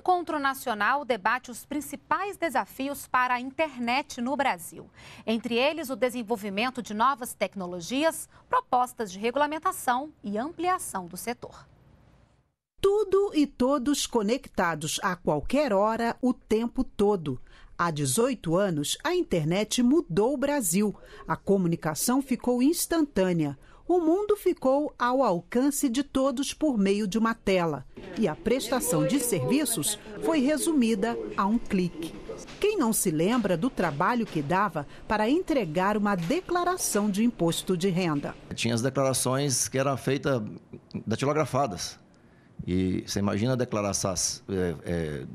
Encontro Nacional debate os principais desafios para a internet no Brasil. Entre eles, o desenvolvimento de novas tecnologias, propostas de regulamentação e ampliação do setor. Tudo e todos conectados a qualquer hora, o tempo todo. Há 18 anos, a internet mudou o Brasil. A comunicação ficou instantânea o mundo ficou ao alcance de todos por meio de uma tela e a prestação de serviços foi resumida a um clique. Quem não se lembra do trabalho que dava para entregar uma declaração de imposto de renda? Tinha as declarações que eram feitas datilografadas. E você imagina declarar, é, eh, é, eh,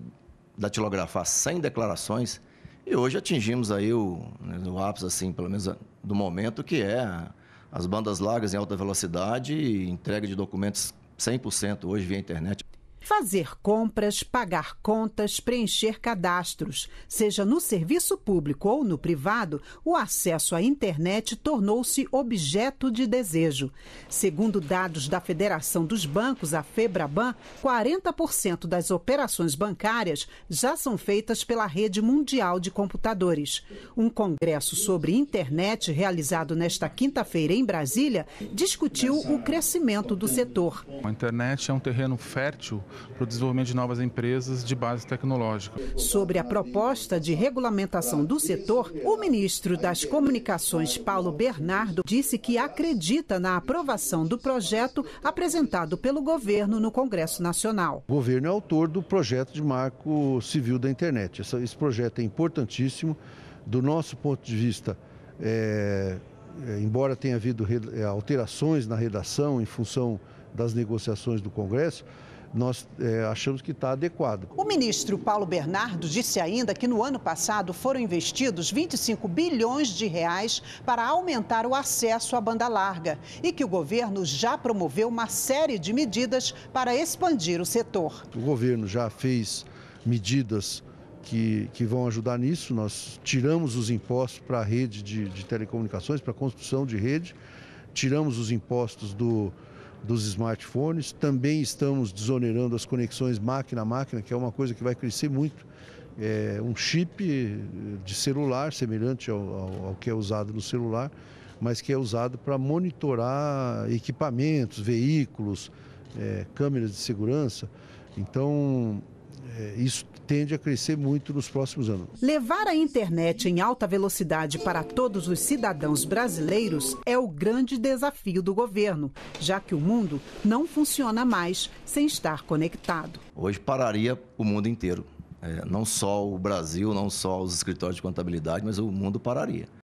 datilografar 100 declarações e hoje atingimos aí o, né, o ápice, assim, pelo menos do momento, que é as bandas largas em alta velocidade e entrega de documentos 100% hoje via internet. Fazer compras, pagar contas, preencher cadastros. Seja no serviço público ou no privado, o acesso à internet tornou-se objeto de desejo. Segundo dados da Federação dos Bancos, a Febraban, 40% das operações bancárias já são feitas pela rede mundial de computadores. Um congresso sobre internet realizado nesta quinta-feira em Brasília discutiu o crescimento do setor. A internet é um terreno fértil para o desenvolvimento de novas empresas de base tecnológica. Sobre a proposta de regulamentação do setor, o ministro das Comunicações, Paulo Bernardo, disse que acredita na aprovação do projeto apresentado pelo governo no Congresso Nacional. O governo é autor do projeto de marco civil da internet. Esse projeto é importantíssimo do nosso ponto de vista. É, é embora tenha havido é, alterações na redação em função das negociações do Congresso, nós é, achamos que está adequado. O ministro Paulo Bernardo disse ainda que no ano passado foram investidos 25 bilhões de reais para aumentar o acesso à banda larga e que o governo já promoveu uma série de medidas para expandir o setor. O governo já fez medidas que, que, vão ajudar nisso. Nós tiramos os impostos para a rede de, de telecomunicações, para a construção de rede, tiramos os impostos do, dos smartphones. Também estamos desonerando as conexões máquina a máquina, que é uma coisa que vai crescer muito. É um chip eh, de celular, semelhante ao, ao, ao que é usado no celular, mas que é usado para monitorar equipamentos, veículos, é, câmeras de segurança. Então, é, isso tende a crescer muito nos próximos anos. Levar a internet em alta velocidade para todos os cidadãos brasileiros é o grande desafio do governo, já que o mundo não funciona mais sem estar conectado. Hoje pararia o mundo inteiro. É, não só o Brasil, não só os escritórios de contabilidade, mas o mundo pararia.